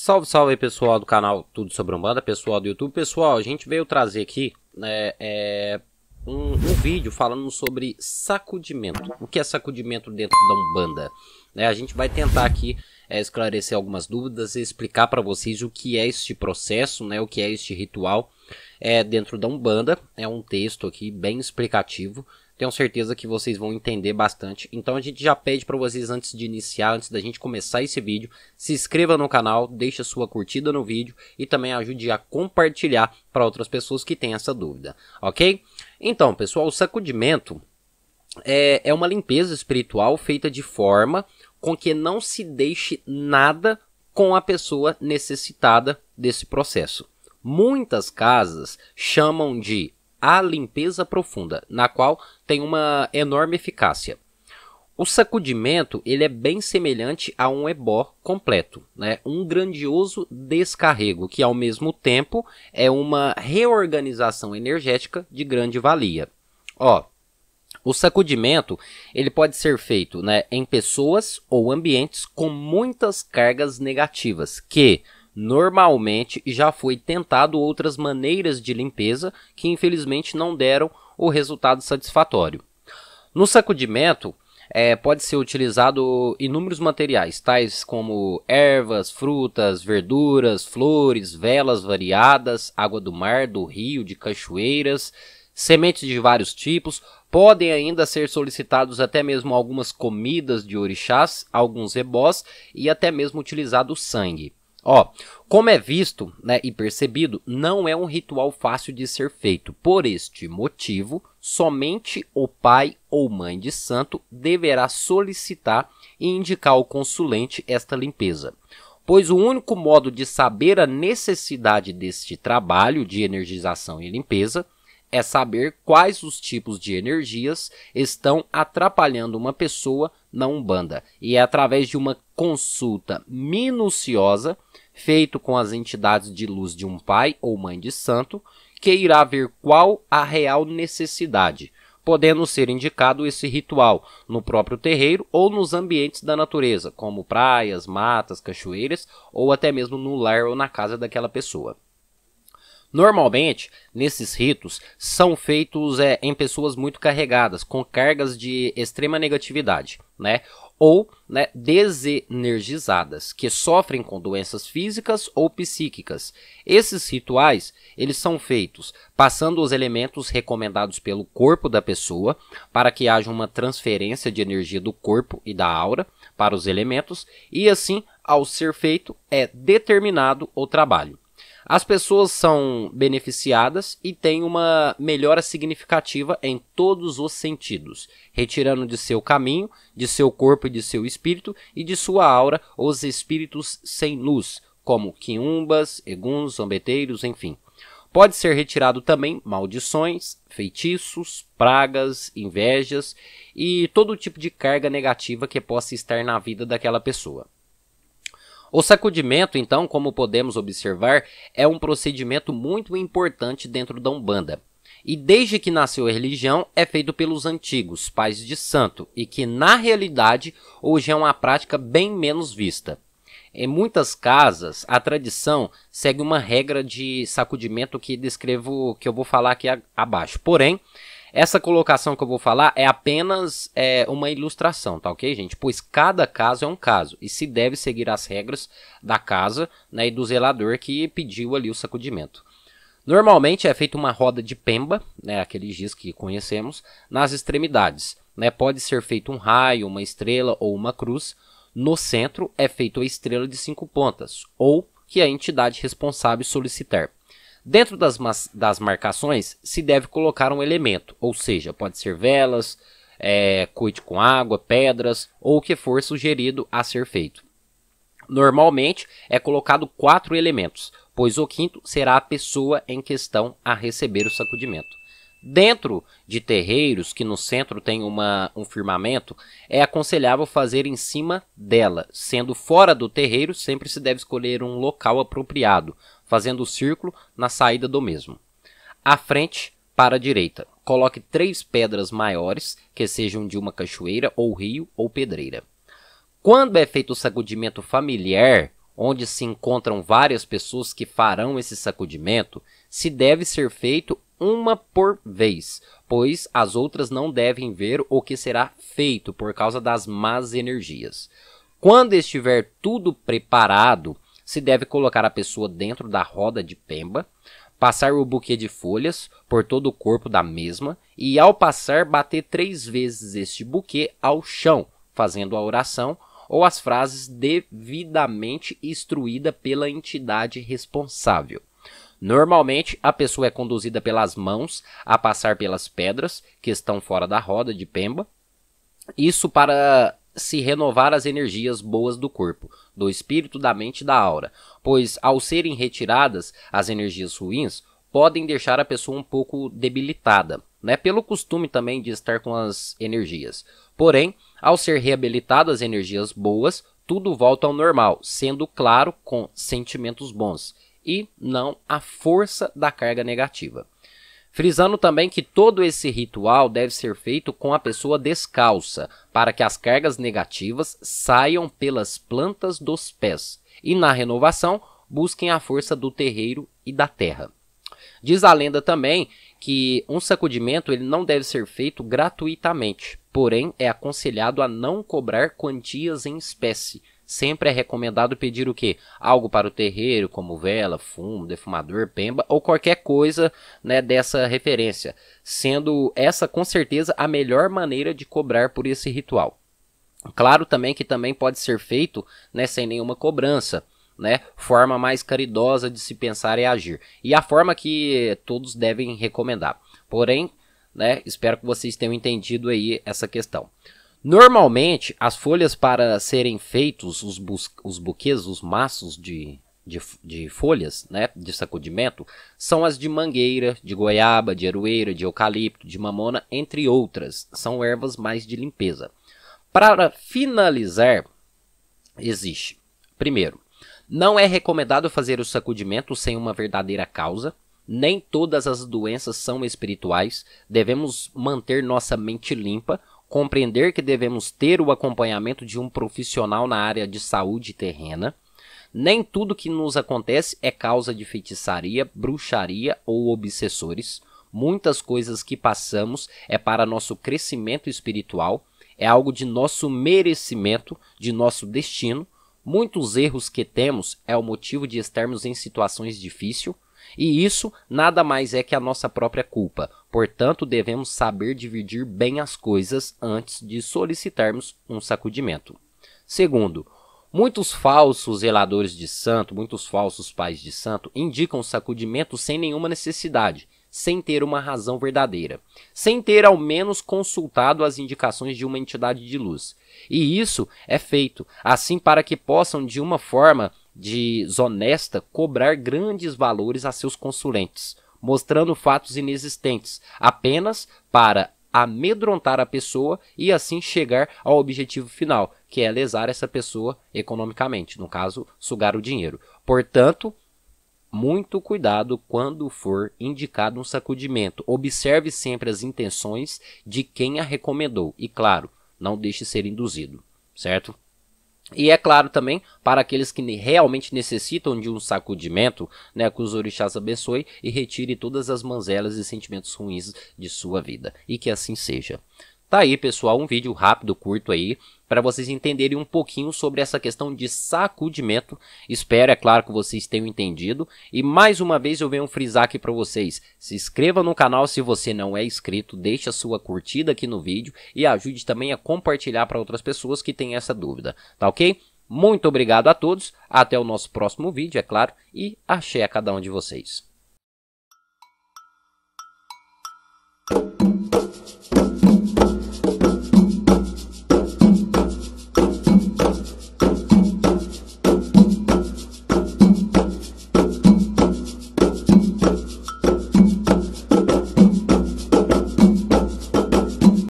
Salve, salve pessoal do canal Tudo Sobre Umbanda, pessoal do YouTube. Pessoal, a gente veio trazer aqui né, é, um, um, vídeo falando sobre sacudimento. O que é sacudimento dentro da Umbanda? É, a gente vai tentar aqui é, esclarecer algumas dúvidas e explicar para vocês o que é este processo, né, o que é este ritual é, dentro da Umbanda. É um texto aqui bem explicativo tenho certeza que vocês vão entender bastante. Então a gente já pede para vocês antes de iniciar, antes da gente começar esse vídeo, se inscreva no canal, deixe a sua curtida no vídeo e também ajude a compartilhar para outras pessoas que têm essa dúvida, ok? Então, pessoal, o sacudimento é, é uma limpeza espiritual feita de forma com que não se deixe nada com a pessoa necessitada desse processo. Muitas casas chamam de a limpeza profunda, na qual tem uma enorme eficácia. O sacudimento ele é bem semelhante a um ebó completo, né? um grandioso descarrego, que ao mesmo tempo é uma reorganização energética de grande valia. Ó, o sacudimento ele pode ser feito né, em pessoas ou ambientes com muitas cargas negativas que, normalmente já foi tentado outras maneiras de limpeza que infelizmente não deram o resultado satisfatório. No sacudimento, é, pode ser utilizado inúmeros materiais, tais como ervas, frutas, verduras, flores, velas variadas, água do mar, do rio, de cachoeiras, sementes de vários tipos. Podem ainda ser solicitados até mesmo algumas comidas de orixás, alguns rebós e até mesmo utilizado sangue. Ó, como é visto né, e percebido, não é um ritual fácil de ser feito. Por este motivo, somente o pai ou mãe de santo deverá solicitar e indicar ao consulente esta limpeza. Pois o único modo de saber a necessidade deste trabalho de energização e limpeza é saber quais os tipos de energias estão atrapalhando uma pessoa na Umbanda. E é através de uma consulta minuciosa, feito com as entidades de luz de um pai ou mãe de santo, que irá ver qual a real necessidade, podendo ser indicado esse ritual no próprio terreiro ou nos ambientes da natureza, como praias, matas, cachoeiras ou até mesmo no lar ou na casa daquela pessoa. Normalmente, nesses ritos, são feitos é, em pessoas muito carregadas, com cargas de extrema negatividade, né? Ou né, desenergizadas, que sofrem com doenças físicas ou psíquicas. Esses rituais, eles são feitos passando os elementos recomendados pelo corpo da pessoa, para que haja uma transferência de energia do corpo e da aura para os elementos, e assim, ao ser feito, é determinado o trabalho. As pessoas são beneficiadas e têm uma melhora significativa em todos os sentidos, retirando de seu caminho, de seu corpo e de seu espírito e de sua aura os espíritos sem luz, como quiumbas, eguns, zombeteiros, enfim. Pode ser retirado também maldições, feitiços, pragas, invejas e todo tipo de carga negativa que possa estar na vida daquela pessoa. O sacudimento, então, como podemos observar, é um procedimento muito importante dentro da Umbanda. E desde que nasceu a religião, é feito pelos antigos, pais de santo, e que na realidade hoje é uma prática bem menos vista. Em muitas casas, a tradição segue uma regra de sacudimento que descrevo que eu vou falar aqui abaixo. Porém, essa colocação que eu vou falar é apenas é, uma ilustração, tá ok, gente? Pois cada caso é um caso e se deve seguir as regras da casa né, e do zelador que pediu ali o sacudimento. Normalmente é feita uma roda de pemba, né, aquele giz que conhecemos, nas extremidades. Né? Pode ser feito um raio, uma estrela ou uma cruz. No centro é feita a estrela de cinco pontas, ou que a entidade responsável solicitar. Dentro das, das marcações, se deve colocar um elemento, ou seja, pode ser velas, é, cuide com água, pedras ou o que for sugerido a ser feito. Normalmente é colocado quatro elementos, pois o quinto será a pessoa em questão a receber o sacudimento. Dentro de terreiros que no centro tem uma, um firmamento, é aconselhável fazer em cima dela. Sendo fora do terreiro, sempre se deve escolher um local apropriado, fazendo o círculo na saída do mesmo. À frente, para a direita, coloque três pedras maiores, que sejam de uma cachoeira, ou rio, ou pedreira. Quando é feito o sacudimento familiar, onde se encontram várias pessoas que farão esse sacudimento, se deve ser feito uma por vez, pois as outras não devem ver o que será feito por causa das más energias. Quando estiver tudo preparado, se deve colocar a pessoa dentro da roda de pemba, passar o buquê de folhas por todo o corpo da mesma e, ao passar, bater três vezes este buquê ao chão, fazendo a oração ou as frases devidamente instruída pela entidade responsável. Normalmente, a pessoa é conduzida pelas mãos a passar pelas pedras que estão fora da roda de Pemba. Isso para se renovar as energias boas do corpo, do espírito, da mente e da aura, pois ao serem retiradas as energias ruins, podem deixar a pessoa um pouco debilitada, né? Pelo costume também de estar com as energias. Porém, ao ser reabilitadas as energias boas, tudo volta ao normal, sendo claro com sentimentos bons e não a força da carga negativa. Frisando também que todo esse ritual deve ser feito com a pessoa descalça, para que as cargas negativas saiam pelas plantas dos pés e, na renovação, busquem a força do terreiro e da terra. Diz a lenda também que um sacudimento ele não deve ser feito gratuitamente, porém é aconselhado a não cobrar quantias em espécie, sempre é recomendado pedir o que Algo para o terreiro, como vela, fumo, defumador, pemba ou qualquer coisa né, dessa referência, sendo essa com certeza a melhor maneira de cobrar por esse ritual. Claro também que também pode ser feito né, sem nenhuma cobrança. Né, forma mais caridosa de se pensar e agir. E a forma que todos devem recomendar. Porém, né, espero que vocês tenham entendido aí essa questão. Normalmente, as folhas para serem feitos os, os buquês, os maços de, de, de, folhas, né, de sacudimento, são as de mangueira, de goiaba, de aroeira, de eucalipto, de mamona, entre outras. São ervas mais de limpeza. Para finalizar, existe. Primeiro, não é recomendado fazer o sacudimento sem uma verdadeira causa. Nem todas as doenças são espirituais. Devemos manter nossa mente limpa compreender que devemos ter o acompanhamento de um profissional na área de saúde terrena. Nem tudo que nos acontece é causa de feitiçaria, bruxaria ou obsessores. Muitas coisas que passamos é para nosso crescimento espiritual, é algo de nosso merecimento, de nosso destino. Muitos erros que temos é o motivo de estarmos em situações difíceis e isso nada mais é que a nossa própria culpa. Portanto, devemos saber dividir bem as coisas antes de solicitarmos um sacudimento. Segundo, muitos falsos zeladores de santo, muitos falsos pais de santo indicam sacudimento sem nenhuma necessidade, sem ter uma razão verdadeira, sem ter ao menos consultado as indicações de uma entidade de luz. E isso é feito assim para que possam de uma forma desonesta cobrar grandes valores a seus consulentes, mostrando fatos inexistentes, apenas para amedrontar a pessoa e assim chegar ao objetivo final, que é lesar essa pessoa economicamente, no caso, sugar o dinheiro. Portanto, muito cuidado quando for indicado um sacudimento. Observe sempre as intenções de quem a recomendou e, claro, não deixe ser induzido, certo? E é claro também, para aqueles que realmente necessitam de um sacudimento, né, que os orixás abençoe e retire todas as manzelas e sentimentos ruins de sua vida. E que assim seja. Tá aí, pessoal, um vídeo rápido, curto aí, para vocês entenderem um pouquinho sobre essa questão de sacudimento. Espero, é claro, que vocês tenham entendido. E mais uma vez eu venho frisar aqui para vocês, se inscreva no canal se você não é inscrito, deixe a sua curtida aqui no vídeo e ajude também a compartilhar para outras pessoas que têm essa dúvida, tá ok? Muito obrigado a todos, até o nosso próximo vídeo, é claro, e axé a cada um de vocês.